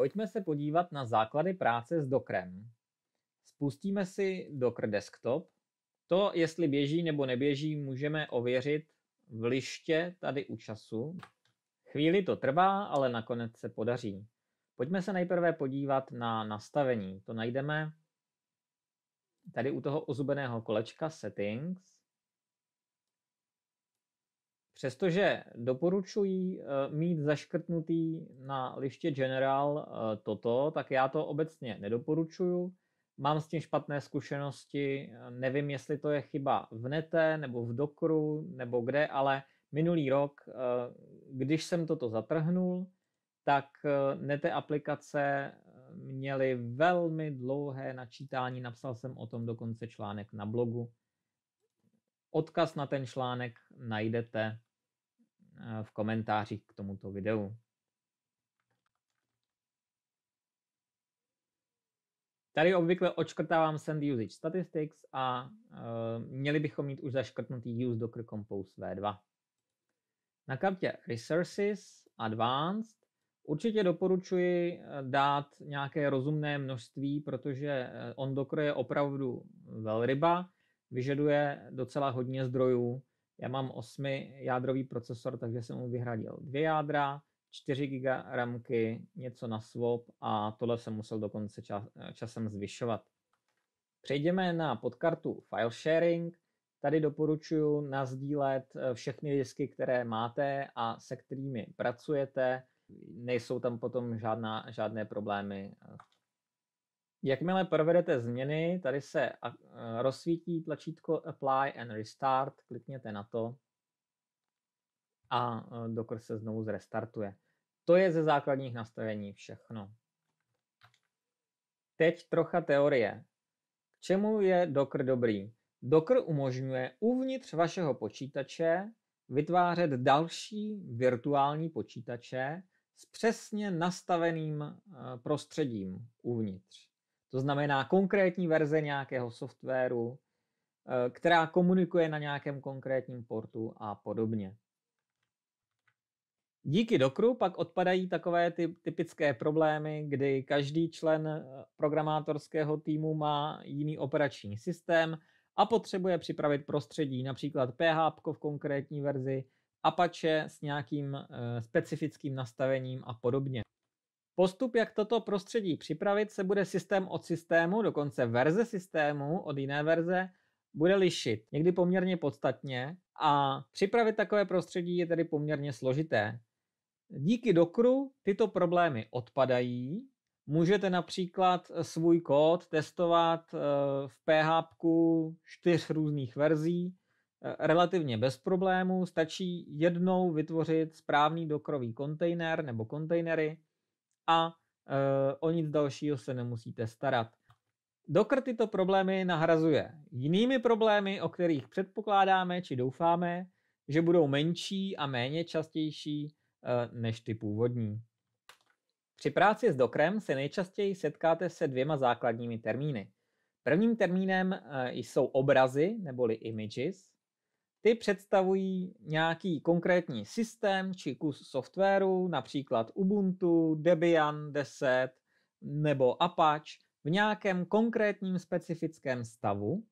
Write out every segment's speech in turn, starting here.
Pojďme se podívat na základy práce s Dockerem. Spustíme si Docker Desktop. To, jestli běží nebo neběží, můžeme ověřit v liště tady u času. Chvíli to trvá, ale nakonec se podaří. Pojďme se nejprve podívat na nastavení. To najdeme tady u toho ozubeného kolečka Settings. Přestože doporučuji eh, mít zaškrtnutý na liště General eh, toto, tak já to obecně nedoporučuju. Mám s tím špatné zkušenosti, eh, nevím, jestli to je chyba v Nete nebo v Dokru nebo kde, ale minulý rok, když jsem toto zatrhnul, tak Nete aplikace měly velmi dlouhé načítání, napsal jsem o tom dokonce článek na blogu. Odkaz na ten článek najdete Eh, v komentářích k tomuto videu. Tady obvykle odškrtávám Send Usage Statistics a eh, měli bychom mít už zaškrtnutý Use Docker Compose V2. Na kartě Resources Advanced určitě doporučuji eh, dát nějaké rozumné množství, protože on Docker je opravdu velryba, vyžaduje docela hodně zdrojů já mám 8 jádrový procesor, takže jsem mu vyhradil dvě jádra, 4 GB ramky, něco na swap a tohle jsem musel dokonce čas, časem zvyšovat. Přejdeme na podkartu File Sharing. Tady doporučuji nazdílet eh, všechny disky, které máte a se kterými pracujete. Nejsou tam potom žádná, žádné problémy v eh, Jakmile provedete změny, tady se e, rozsvítí tlačítko Apply and Restart, klikněte na to a e, Docker se znovu zrestartuje. To je ze základních nastavení všechno. Teď trocha teorie. K čemu je Docker dobrý? Docker umožňuje uvnitř vašeho počítače vytvářet další virtuální počítače s přesně nastaveným e, prostředím uvnitř. To znamená konkrétní verze nějakého softwaru, eh, která komunikuje na nějakém konkrétním portu a podobně. Díky dokru pak odpadají takové ty typické problémy, kdy každý člen eh, programátorského týmu má jiný operační systém a potřebuje připravit prostředí, například PHP v konkrétní verzi, Apache s nějakým eh, specifickým nastavením a podobně. Postup, jak toto prostředí připravit, se bude systém od systému, dokonce verze systému od jiné verze, bude lišit, někdy poměrně podstatně a připravit takové prostředí je tedy poměrně složité. Díky Dokru tyto problémy odpadají. Můžete například svůj kód testovat eh, v PHP čtyř různých verzí eh, relativně bez problémů. Stačí jednou vytvořit správný dokrový kontejner nebo kontejnery a e, o nic dalšího se nemusíte starat. Dokr tyto problémy nahrazuje jinými problémy, o kterých předpokládáme či doufáme, že budou menší a méně častější e, než ty původní. Při práci s Dokrem se nejčastěji setkáte se dvěma základními termíny. Prvním termínem e, jsou obrazy neboli images ty představují nějaký konkrétní systém či kus softwaru, například Ubuntu, Debian 10 nebo Apache, v nějakém konkrétním specifickém stavu.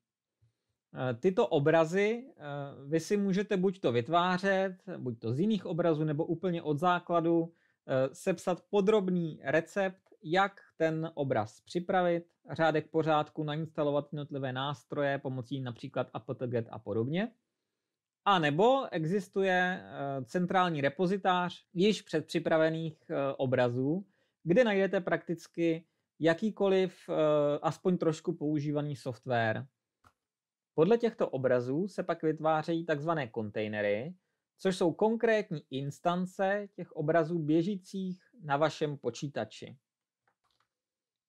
Eh, tyto obrazy eh, vy si můžete buď to vytvářet, buď to z jiných obrazů, nebo úplně od základu eh, sepsat podrobný recept, jak ten obraz připravit, řádek pořádku, nainstalovat jednotlivé nástroje pomocí například apt-get a podobně. A nebo existuje eh, centrální repozitář již předpřipravených eh, obrazů, kde najdete prakticky jakýkoliv eh, aspoň trošku používaný software. Podle těchto obrazů se pak vytvářejí tzv. kontejnery, což jsou konkrétní instance těch obrazů běžících na vašem počítači.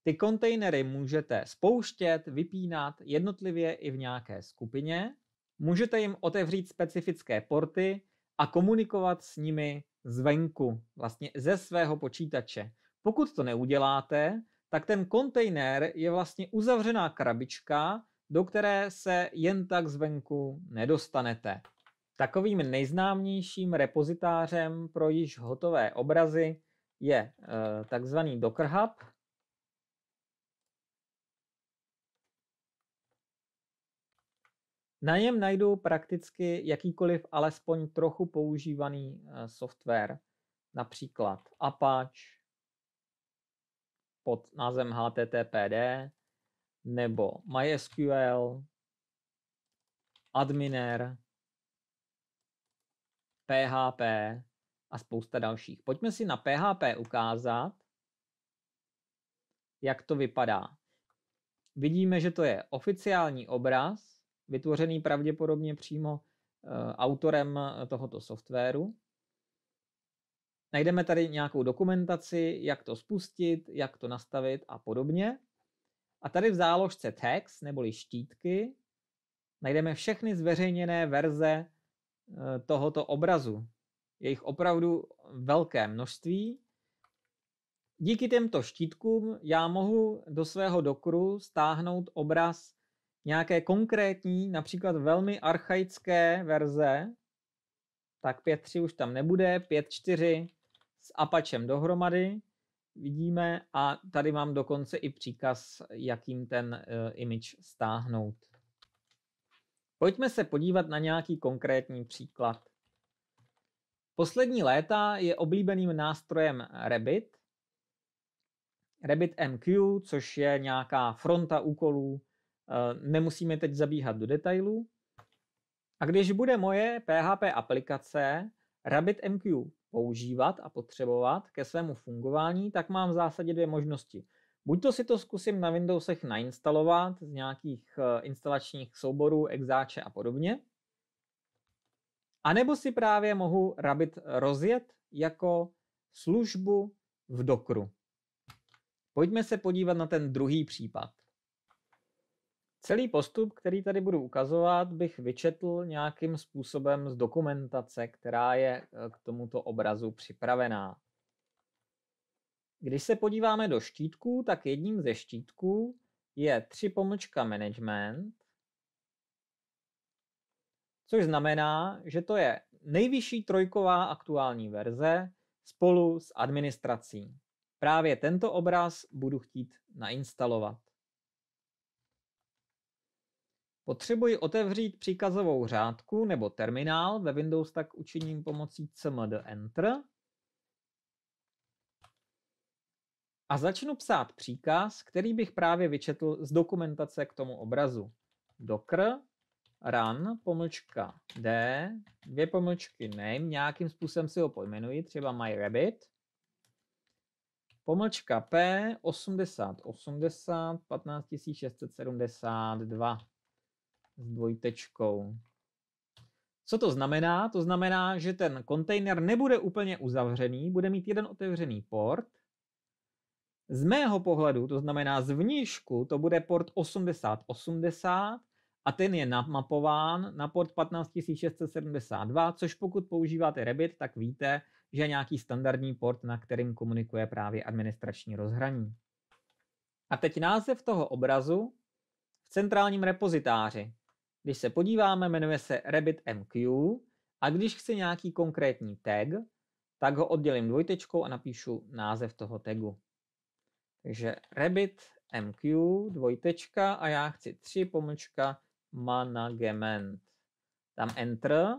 Ty kontejnery můžete spouštět, vypínat jednotlivě i v nějaké skupině Můžete jim otevřít specifické porty a komunikovat s nimi zvenku, vlastně ze svého počítače. Pokud to neuděláte, tak ten kontejner je vlastně uzavřená krabička, do které se jen tak zvenku nedostanete. Takovým nejznámějším repozitářem pro již hotové obrazy je eh, takzvaný Docker Hub, Na něm najdou prakticky jakýkoliv alespoň trochu používaný eh, software, například Apache pod názvem HTTPD nebo MySQL, Adminer, PHP a spousta dalších. Pojďme si na PHP ukázat, jak to vypadá. Vidíme, že to je oficiální obraz, vytvořený pravděpodobně přímo eh, autorem eh, tohoto softwaru. Najdeme tady nějakou dokumentaci, jak to spustit, jak to nastavit a podobně. A tady v záložce text neboli štítky najdeme všechny zveřejněné verze eh, tohoto obrazu. Je jich opravdu velké množství. Díky těmto štítkům já mohu do svého dokru stáhnout obraz nějaké konkrétní, například velmi archaické verze, tak 5.3 už tam nebude, 5.4 s Apačem dohromady vidíme a tady mám dokonce i příkaz, jakým ten e, image stáhnout. Pojďme se podívat na nějaký konkrétní příklad. Poslední léta je oblíbeným nástrojem Rabbit. Rabbit MQ, což je nějaká fronta úkolů Eh, nemusíme teď zabíhat do detailů. A když bude moje PHP aplikace RabbitMQ používat a potřebovat ke svému fungování, tak mám v zásadě dvě možnosti. Buď to si to zkusím na Windowsech nainstalovat z nějakých eh, instalačních souborů, exáče a podobně, a nebo si právě mohu Rabbit rozjet jako službu v Dokru. Pojďme se podívat na ten druhý případ. Celý postup, který tady budu ukazovat, bych vyčetl nějakým způsobem z dokumentace, která je e, k tomuto obrazu připravená. Když se podíváme do štítků, tak jedním ze štítků je 3 pomlčka management, což znamená, že to je nejvyšší trojková aktuální verze spolu s administrací. Právě tento obraz budu chtít nainstalovat. Potřebuji otevřít příkazovou řádku nebo terminál, ve Windows tak učiním pomocí cmd enter. A začnu psát příkaz, který bych právě vyčetl z dokumentace k tomu obrazu. Docker run pomlčka d, dvě pomlčky name, nějakým způsobem si ho pojmenuji, třeba myrabbit, pomlčka p 8080 15672 s dvojtečkou. Co to znamená? To znamená, že ten kontejner nebude úplně uzavřený, bude mít jeden otevřený port. Z mého pohledu, to znamená z vnížku, to bude port 8080 a ten je namapován na port 15672, což pokud používáte Rebit, tak víte, že je nějaký standardní port, na kterým komunikuje právě administrační rozhraní. A teď název toho obrazu v centrálním repozitáři. Když se podíváme, jmenuje se RabbitMQ a když chci nějaký konkrétní tag, tak ho oddělím dvojtečkou a napíšu název toho tagu. Takže RabbitMQ dvojtečka a já chci tři pomlčka management. Tam enter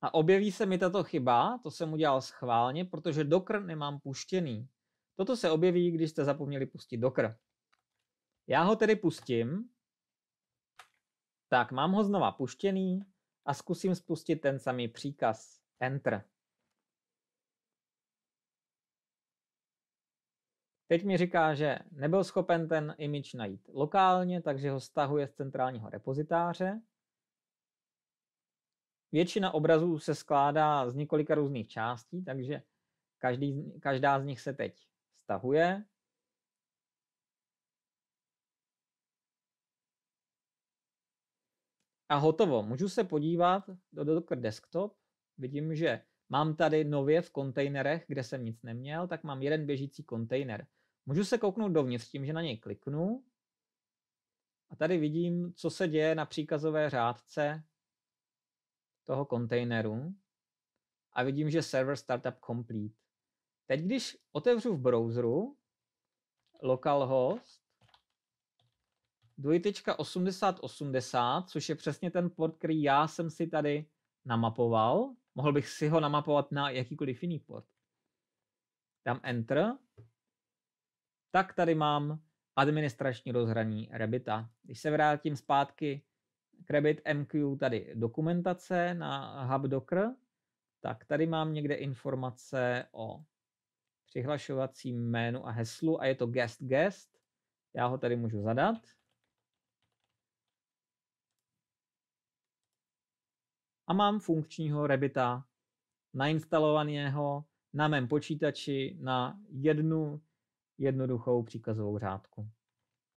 a objeví se mi tato chyba, to jsem udělal schválně, protože dokr nemám puštěný. Toto se objeví, když jste zapomněli pustit dokr. Já ho tedy pustím. Tak, mám ho znova puštěný a zkusím spustit ten samý příkaz. Enter. Teď mi říká, že nebyl schopen ten image najít lokálně, takže ho stahuje z centrálního repozitáře. Většina obrazů se skládá z několika různých částí, takže každý, každá z nich se teď stahuje. a hotovo. Můžu se podívat do Docker Desktop, vidím, že mám tady nově v kontejnerech, kde jsem nic neměl, tak mám jeden běžící kontejner. Můžu se kouknout dovnitř tím, že na něj kliknu a tady vidím, co se děje na příkazové řádce toho kontejneru a vidím, že server startup complete. Teď, když otevřu v browseru localhost, dvojtečka 8080, což je přesně ten port, který já jsem si tady namapoval. Mohl bych si ho namapovat na jakýkoliv jiný port. Dám Enter. Tak tady mám administrační rozhraní Rebita. Když se vrátím zpátky k Rebit MQ, tady dokumentace na Hub Docker, tak tady mám někde informace o přihlašovacím jménu a heslu a je to guest guest. Já ho tady můžu zadat. a mám funkčního Rebita nainstalovaného na mém počítači na jednu jednoduchou příkazovou řádku.